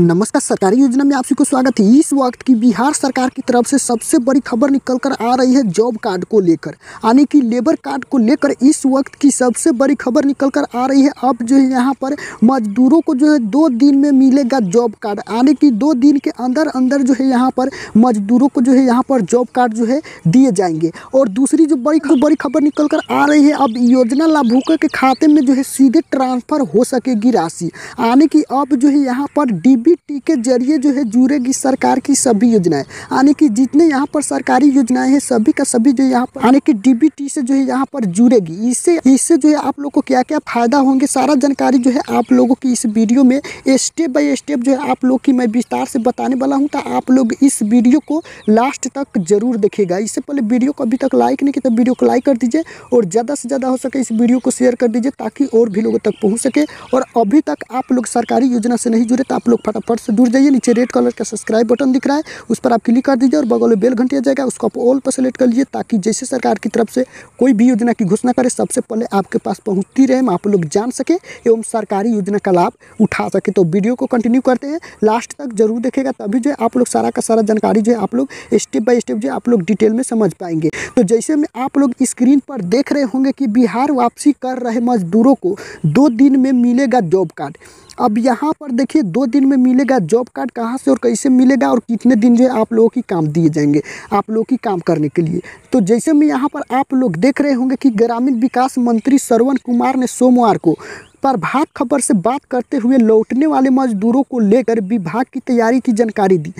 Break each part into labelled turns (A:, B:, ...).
A: नमस्कार सरकारी योजना में आप सभी को स्वागत है इस वक्त की बिहार सरकार की तरफ से सबसे बड़ी खबर निकल कर आ रही है जॉब कार्ड को लेकर यानी कि लेबर कार्ड को लेकर इस वक्त की सबसे बड़ी खबर निकल कर आ रही है अब जो है यहाँ पर मजदूरों को जो है दो दिन में मिलेगा जॉब कार्ड यानी कि दो दिन के अंदर अंदर जो है यहाँ पर मजदूरों को जो है यहाँ पर जॉब कार्ड जो है दिए जाएंगे और दूसरी जो बड़ी बड़ी खबर निकल कर आ रही है अब योजना लाभुकों के खाते में जो है सीधे ट्रांसफर हो सकेगी राशि यानी कि अब जो है यहाँ पर डी बी टी के जरिए जो है जुड़ेगी सरकार की सभी योजनाएं यानी कि जितने यहाँ पर सरकारी योजनाएं हैं सभी का सभी जो यहाँ पर यानी कि डीबीटी से जो है यहाँ पर जुड़ेगी इससे इससे जो है आप लोग को क्या क्या फायदा होंगे सारा जानकारी जो है आप लोगों की इस वीडियो में स्टेप बाय स्टेप जो है आप लोग की मैं विस्तार से बताने वाला हूँ तो आप लोग इस वीडियो को लास्ट तक जरूर देखेगा इससे पहले वीडियो को अभी तक लाइक नहीं किया तो वीडियो को लाइक कर दीजिए और ज़्यादा से ज़्यादा हो सके इस वीडियो को शेयर कर दीजिए ताकि और भी लोगों तक पहुँच सके और अभी तक आप लोग सरकारी योजना से नहीं जुड़े तो आप लोग फटाफट से दूर जाइए नीचे रेड कलर का सब्सक्राइब बटन दिख रहा है उस पर आप क्लिक कर दीजिए और बगल में बेल घंटी आ जाएगा उसको आप ऑल पर सेलेक्ट कर लीजिए ताकि जैसे सरकार की तरफ से कोई भी योजना की घोषणा करे सबसे पहले आपके पास पहुँचती रहे आप लोग जान सके एवं सरकारी योजना का लाभ उठा सके तो वीडियो को कंटिन्यू करते हैं लास्ट तक जरूर देखेगा तभी जो है आप लोग सारा का सारा जानकारी जो है आप लोग स्टेप बाय स्टेप जो है आप लोग डिटेल में समझ पाएंगे तो जैसे में आप लोग स्क्रीन पर देख रहे होंगे कि बिहार वापसी कर रहे मजदूरों को दो दिन में मिलेगा जॉब कार्ड अब यहाँ पर देखिए दो दिन में मिलेगा जॉब कार्ड कहाँ से और कैसे मिलेगा और कितने दिन जो है आप लोगों की काम दिए जाएंगे आप लोगों की काम करने के लिए तो जैसे में यहाँ पर आप लोग देख रहे होंगे कि ग्रामीण विकास मंत्री श्रवण कुमार ने सोमवार को प्रभात खबर से बात करते हुए लौटने वाले मजदूरों को लेकर विभाग की तैयारी की जानकारी दी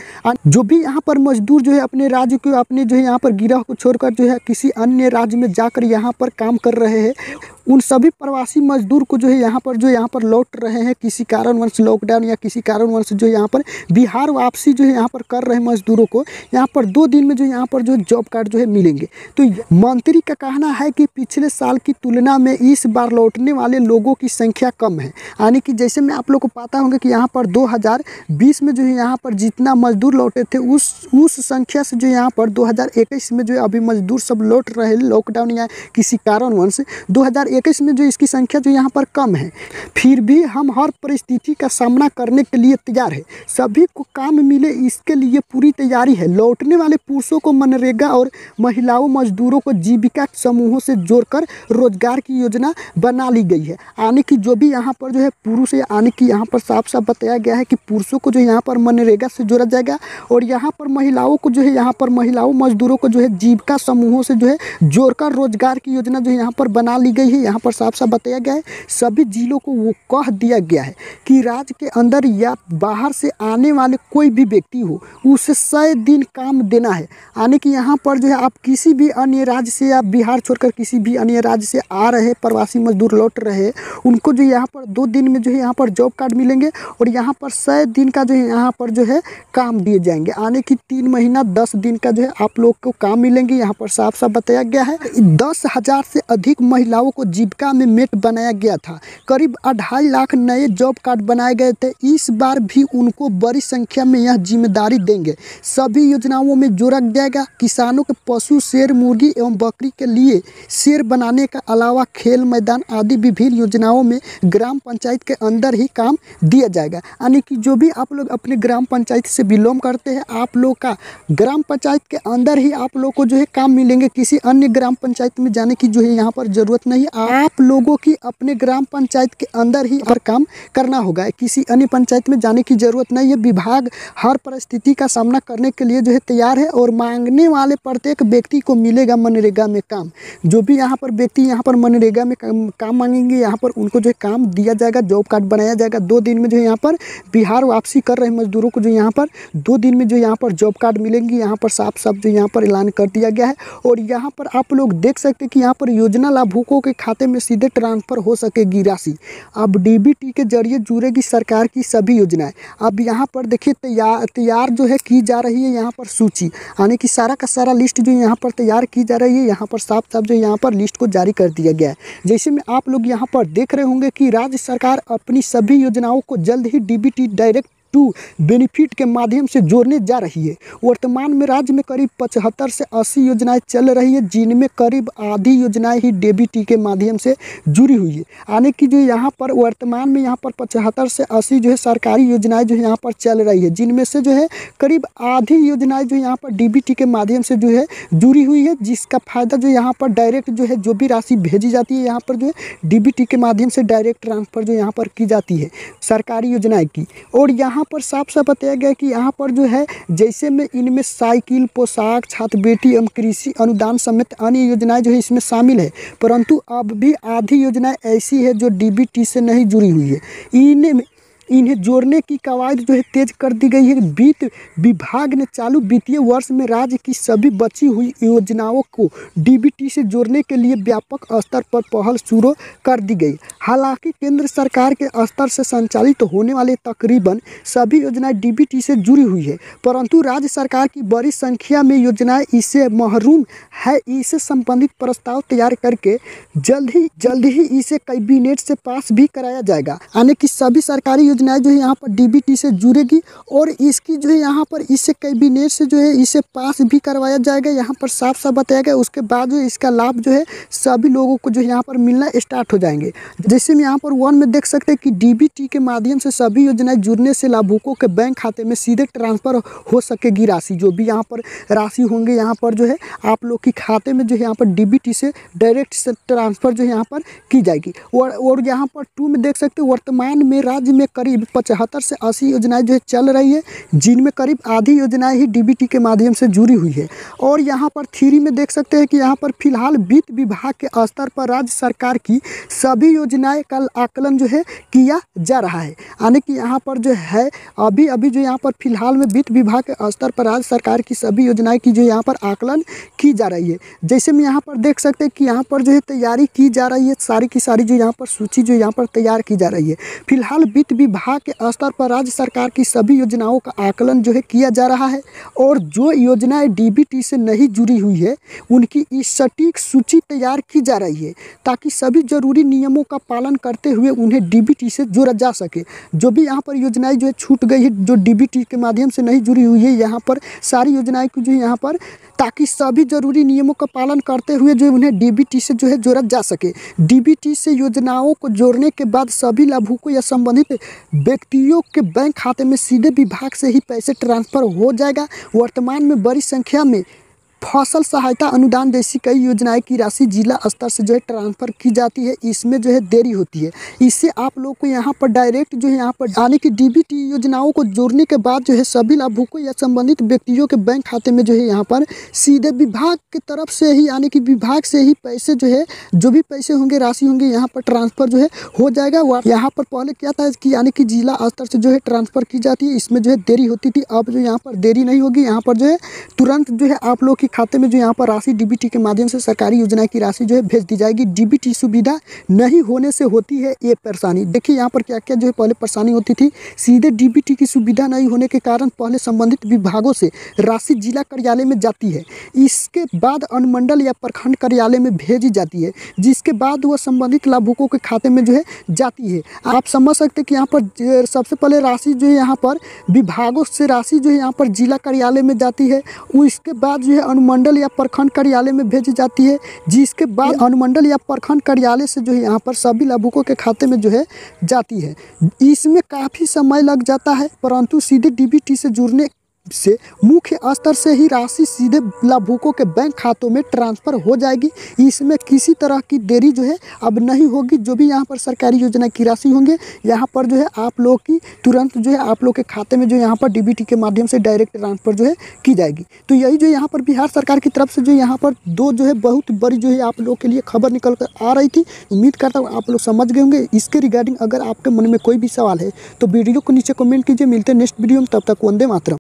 A: जो भी यहाँ पर मजदूर जो है अपने राज्य को अपने जो है यहाँ पर गिरह को छोड़कर जो है किसी अन्य राज्य में जाकर यहाँ पर काम कर रहे हैं उन सभी प्रवासी मजदूर को जो है यहाँ पर जो यहाँ पर लौट रहे हैं किसी कारणवंश लॉकडाउन या किसी कारणवंश जो यहाँ पर बिहार वापसी जो है यहाँ पर कर रहे मजदूरों को यहाँ पर दो दिन में जो यहाँ पर जो जॉब कार्ड जो है मिलेंगे तो मंत्री का कहना है कि पिछले साल की तुलना में इस बार लौटने वाले लोगों की संख्या कम है यानी कि जैसे मैं आप लोग को पता होंगे कि यहाँ पर 2020 में जो है यहाँ पर जितना मजदूर लौटे थे उस उस संख्या से जो यहाँ पर 2021 में जो है अभी मजदूर सब लौट रहे लॉकडाउन या किसी कारणवश 2021 में जो इसकी संख्या जो यहाँ पर कम है फिर भी हम हर परिस्थिति का सामना करने के लिए तैयार है सभी को काम मिले इसके लिए पूरी तैयारी है लौटने वाले पुरुषों को मनरेगा और महिलाओं मजदूरों को जीविका समूहों से जोड़कर रोजगार की योजना बना ली गई है यानी कि जो भी यहाँ पर जो है पुरुष यानी कि यहाँ पर साफ साफ बताया गया है कि पुरुषों को जो यहाँ पर मनरेगा से जोड़ा जाएगा और यहाँ पर महिलाओं को जो है यहाँ पर महिलाओं मजदूरों को जो है जीविका समूहों से जो है जोड़कर रोजगार की योजना जो यहाँ पर बना ली गई है यहाँ पर साफ साफ बताया गया है सभी जिलों को वो कह दिया गया है कि राज्य के अंदर या बाहर से आने वाले कोई भी व्यक्ति हो उसे सय दिन काम देना है यानी कि यहाँ पर जो है आप किसी भी अन्य राज्य से या बिहार छोड़कर किसी भी अन्य राज्य से आ रहे प्रवासी मजदूर लौट रहे उनको आपको जो यहाँ पर दो दिन में जो है यहाँ पर जॉब कार्ड मिलेंगे और यहाँ पर सौ दिन का जो है यहाँ पर जो है काम दिए जाएंगे आने की तीन महीना दस दिन का जो है आप लोग को काम मिलेंगे यहाँ पर साफ साफ बताया गया है दस हज़ार से अधिक महिलाओं को जीविका में मेट बनाया गया था करीब अढ़ाई लाख नए जॉब कार्ड बनाए गए थे इस बार भी उनको बड़ी संख्या में यह जिम्मेदारी देंगे सभी योजनाओं में जो रख जाएगा किसानों के पशु शेर मुर्गी एवं बकरी के लिए शेर बनाने का अलावा खेल मैदान आदि विभिन्न योजनाओं में में ग्राम पंचायत के अंदर ही काम दिया जाएगा यानी कि जो भी आप लोग अपने ग्राम पंचायत से बिलोंग करते हैं आप लोग का ग्राम पंचायत के अंदर ही आप लोग को जो है काम मिलेंगे किसी अन्य ग्राम पंचायत में जाने की जो है यहाँ पर ज़रूरत नहीं आप लोगों की अपने ग्राम पंचायत के अंदर ही हर काम करना होगा किसी अन्य पंचायत में जाने की ज़रूरत नहीं है विभाग हर परिस्थिति का सामना करने के लिए जो है तैयार है और मांगने वाले प्रत्येक व्यक्ति को मिलेगा मनरेगा में काम जो भी यहाँ पर व्यक्ति यहाँ पर मनरेगा में काम मांगेंगे यहाँ पर उनको जो काम दिया जाएगा जॉब कार्ड बनाया जाएगा दो दिन में जो यहाँ पर बिहार वापसी कर रहे मजदूरों को जो यहाँ पर दो दिन में जो यहाँ पर जॉब कार्ड मिलेंगी यहाँ पर साफ साफ जो यहाँ पर ऐलान कर दिया गया है और यहाँ पर आप लोग देख सकते हैं कि यहाँ पर योजना लाभुकों के खाते में सीधे ट्रांसफर हो सकेगी राशि अब डी के जरिए जुड़ेगी सरकार की सभी योजनाएं अब यहाँ पर देखिए तैयार जो है की जा रही है यहाँ पर सूची यानी कि सारा का सारा लिस्ट जो यहाँ पर तैयार की जा रही है यहाँ पर साफ साफ जो यहाँ पर लिस्ट को जारी कर दिया गया है जैसे में आप लोग यहाँ पर देख रहे होंगे होंगे कि राज्य सरकार अपनी सभी योजनाओं को जल्द ही डीबीटी डायरेक्ट टू बेनिफिट के माध्यम से जोड़ने जा रही है वर्तमान में राज्य में करीब पचहत्तर से अस्सी योजनाएं चल रही है जिनमें करीब आधी योजनाएं ही डेबीटी के माध्यम से जुड़ी हुई है यानी कि जो यहाँ पर वर्तमान में यहाँ पर पचहत्तर से अस्सी जो है सरकारी योजनाएँ जो है यहाँ पर चल रही है जिनमें से जो है करीब आधी योजनाएँ जो यहाँ पर डी के माध्यम से जो है जुड़ी हुई है जिसका फ़ायदा जो यहाँ पर डायरेक्ट जो है जो भी राशि भेजी जाती है यहाँ पर जो है डी के माध्यम से डायरेक्ट ट्रांसफ़र जो यहाँ पर की जाती है सरकारी योजनाएँ की और यहाँ यहाँ पर साफ साफ बताया गया कि यहाँ पर जो है जैसे में इनमें साइकिल पोशाक छात्रवृत्ति एवं कृषि अनुदान समेत अन्य योजनाएं जो है इसमें शामिल है परंतु अब भी आधी योजनाएं ऐसी है जो डीबीटी से नहीं जुड़ी हुई है इन इन्हें जोड़ने की कवायद जो है तेज कर दी गई है वित्त विभाग ने चालू वित्तीय वर्ष में राज्य की सभी बची हुई योजनाओं को डीबीटी से जोड़ने के लिए व्यापक स्तर पर पहल शुरू कर दी गई हालांकि केंद्र सरकार के स्तर से संचालित होने वाले तकरीबन सभी योजनाएं डीबीटी से जुड़ी हुई है परंतु राज्य सरकार की बड़ी संख्या में योजनाएं इससे महरूम है इससे संबंधित प्रस्ताव तैयार करके जल्द ही जल्द ही इसे कैबिनेट से पास भी कराया जाएगा यानी कि सभी सरकारी योजनाएं जो है यहाँ पर डीबीटी से जुड़ेगी और इसकी जो है यहाँ पर इसे कैबिनेट से जो है इसे पास भी करवाया जाएगा यहाँ पर साफ साफ बताया गया उसके बाद जो इसका लाभ जो है सभी लोगों को जो है यहाँ पर मिलना स्टार्ट हो जाएंगे जैसे हम यहाँ पर वन में देख सकते हैं कि डी के माध्यम से सभी योजनाएं जुड़ने से लाभुकों के बैंक खाते में सीधे ट्रांसफर हो सकेगी राशि जो भी यहाँ पर राशि होंगे यहाँ पर जो है आप लोग की खाते में जो है यहाँ पर डी से डायरेक्ट ट्रांसफर जो है यहाँ पर की जाएगी और और यहाँ पर टू में देख सकते हैं वर्तमान में राज्य में करीब करीब पचहत्तर से अस्सी योजनाएं जो है चल रही है जिनमें करीब आधी योजनाएं ही डीबीटी के माध्यम से जुड़ी हुई है और यहाँ पर थ्री में देख सकते हैं कि यहाँ पर फिलहाल वित्त विभाग के स्तर पर राज्य सरकार की सभी योजनाएं का आकलन जो है किया जा रहा है यानी कि यहाँ पर जो है अभी अभी जो यहाँ पर फिलहाल में वित्त विभाग के स्तर पर राज्य सरकार की सभी योजनाएँ की जो यहाँ पर आकलन की जा रही है जैसे में यहाँ पर देख सकते हैं कि यहाँ पर जो है तैयारी की जा रही है सारी की सारी जो यहाँ पर सूची जो यहाँ पर तैयार की जा रही है फिलहाल वित्त विभाग विभाग के स्तर पर राज्य सरकार की सभी योजनाओं का आकलन जो है किया जा रहा है और जो योजनाएं डीबीटी से नहीं जुड़ी हुई है उनकी इस सटीक सूची तैयार की जा रही है ताकि सभी जरूरी नियमों का पालन करते हुए उन्हें डीबीटी से जोड़ा जा सके जो भी यहाँ पर योजनाएँ जो है छूट गई है जो डी के माध्यम से नहीं जुड़ी हुई है यहाँ पर सारी योजनाएँ जो है यहाँ पर ताकि सभी जरूरी नियमों का पालन करते हुए जो उन्हें डी से जो है जोड़ा जा सके डी से योजनाओं को जोड़ने के बाद सभी लाभुकों या संबंधित व्यक्तियों के बैंक खाते में सीधे विभाग से ही पैसे ट्रांसफर हो जाएगा वर्तमान में बड़ी संख्या में फसल सहायता अनुदान जैसी कई योजनाएं की राशि जिला स्तर से जो है ट्रांसफ़र की जाती है इसमें जो है देरी होती है इससे आप लोग को यहाँ पर डायरेक्ट जो है यहाँ पर यानी कि डीबीटी योजनाओं को जोड़ने के बाद जो है सभी लाभुकों या संबंधित व्यक्तियों के बैंक खाते में जो है यहाँ पर सीधे विभाग की तरफ से ही यानी कि विभाग से ही पैसे जो है जो भी पैसे होंगे राशि होंगे यहाँ पर ट्रांसफ़र जो है हो जाएगा वह यहाँ पर पहले क्या था कि यानी कि जिला स्तर से जो है ट्रांसफ़र की जाती है इसमें जो है देरी होती थी अब जो यहाँ पर देरी नहीं होगी यहाँ पर जो है तुरंत जो है आप लोग की खाते में जो यहाँ पर राशि डीबीटी के माध्यम से सरकारी योजना की राशि जो है भेज दी जाएगी डीबीटी सुविधा नहीं होने से होती है ये परेशानी देखिए यहाँ पर क्या क्या जो है पहले परेशानी होती थी सीधे डीबीटी की सुविधा नहीं होने के कारण पहले संबंधित विभागों से राशि जिला कार्यालय में जाती है इसके बाद अनुमंडल या प्रखंड कार्यालय में भेजी जाती है जिसके बाद वह संबंधित लाभुकों के खाते में जो है जाती है आप समझ सकते कि यहाँ पर सबसे पहले राशि जो है यहाँ पर विभागों से राशि जो है यहाँ पर जिला कार्यालय में जाती है उसके बाद जो है अनुमंडल या प्रखंड कार्यालय में भेजी जाती है जिसके बाद अनुमंडल या प्रखंड कार्यालय से जो है यहाँ पर सभी लाभुकों के खाते में जो है जाती है इसमें काफ़ी समय लग जाता है परंतु सीधे डीबीटी से जुड़ने से मुख्य स्तर से ही राशि सीधे लाभुकों के बैंक खातों में ट्रांसफर हो जाएगी इसमें किसी तरह की देरी जो है अब नहीं होगी जो भी यहाँ पर सरकारी योजना की राशि होंगे यहाँ पर जो है आप लोग की तुरंत जो है आप लोग के खाते में जो यहाँ पर डी के माध्यम से डायरेक्ट ट्रांसफर जो है की जाएगी तो यही जो यहाँ पर बिहार सरकार की तरफ से जो यहाँ पर दो जो है बहुत बड़ी जो है आप लोग के लिए खबर निकल कर आ रही थी उम्मीद करता हूँ आप लोग समझ गए होंगे इसके रिगार्डिंग अगर आपके मन में कोई भी सवाल है तो वीडियो को नीचे कमेंट कीजिए मिलते हैं नेक्स्ट वीडियो में तब तक वंदे मातरम